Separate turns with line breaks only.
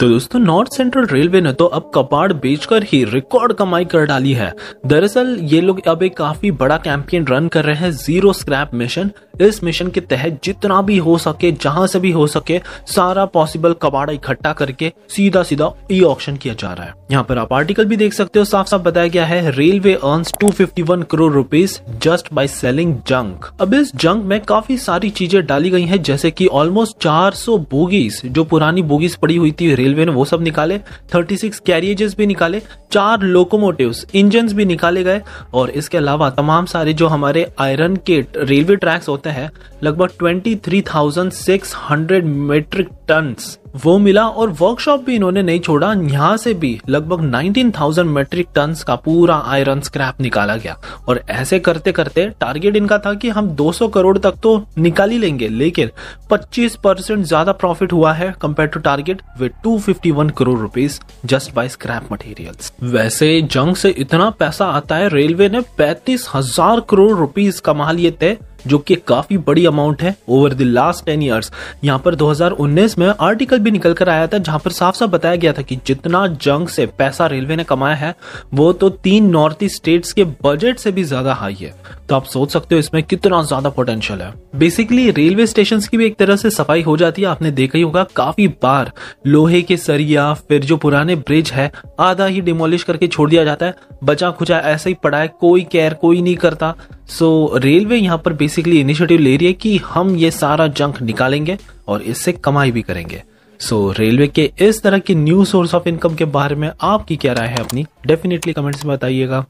तो दोस्तों north central railway ने तो अब कपाड़ बेचकर ही रिकॉर्ड कमाई कर डाली है दरअसल ये लोग अब एक काफी बड़ा कैंपेन रन कर रहे हैं जीरो स्क्रैप मिशन इस मिशन के तहत जितना भी हो सके जहां से भी हो सके सारा पॉसिबल कबाड़ा इकट्ठा करके सीधा सीधा ई ऑप्शन किया जा रहा है यहाँ पर आप आर्टिकल भी देख सकते हो साफ साफ बताया गया है railway earn two crore rupees just by selling junk अब इस जंक में काफी सारी चीजें डाली गई है जैसे की ऑलमोस्ट चार बोगीज जो पुरानी बोगीज पड़ी हुई थी रेलवे ने वो सब निकाले 36 कैरियजेस भी निकाले चार लोकोमोटिव इंजन भी निकाले गए और इसके अलावा तमाम सारे जो हमारे आयरन के रेलवे ट्रैक्स होते हैं करते हैं लगभग 23,600 मेट्रिक टन वो मिला और वर्कशॉप भी इन्होंने नहीं छोड़ा यहाँ से भी लगभग 19,000 मेट्रिक टन का पूरा आयरन स्क्रैप निकाला गया और ऐसे करते करते टारगेट इनका था कि हम 200 करोड़ तक तो निकाल ही लेंगे लेकिन 25 परसेंट ज्यादा प्रॉफिट हुआ है compare to target with two crore rupees just by scrap material वैसे जंग से इतना पैसा आता है रेलवे ने पैतीस हजार करोड़ रुपीज कमा लिए थे जो कि काफ़ी बड़ी अमाउंट है over the last ten years यहाँ पर 2019 में आर्टिकल भी निकल कर आया था जहाँ पर साफ साफ बताया गया था कि जितना जंग से पैसा रेलवे ने कमाया है वो तो तीन नॉर्थ ईस्ट स्टेट्स के बजट से भी ज़्यादा हाई है तो आप सोच सकते हो इसमें कितना ज़्यादा पोटेंशियल है बेसिकली रेलवे स्टेशन की भी एक तरह से सफाई हो जाती है आपने देखा ही होगा काफ़ी बार लोहे के सरिया फिर जो पुराने ब्रिज है आधा ही डिमोलिश करके छोड़ दिया जाता है बचा खुचा ऐसे ही पड़ा है कोई केयर कोई नहीं करता सो रेलवे यहाँ पर बेसिकली इनिशिएटिव ले रही है कि हम ये सारा जंक निकालेंगे और इससे कमाई भी करेंगे सो so, रेलवे के इस तरह के न्यू सोर्स ऑफ इनकम के बारे में आपकी क्या राय है अपनी डेफिनेटली कमेंट्स में बताइएगा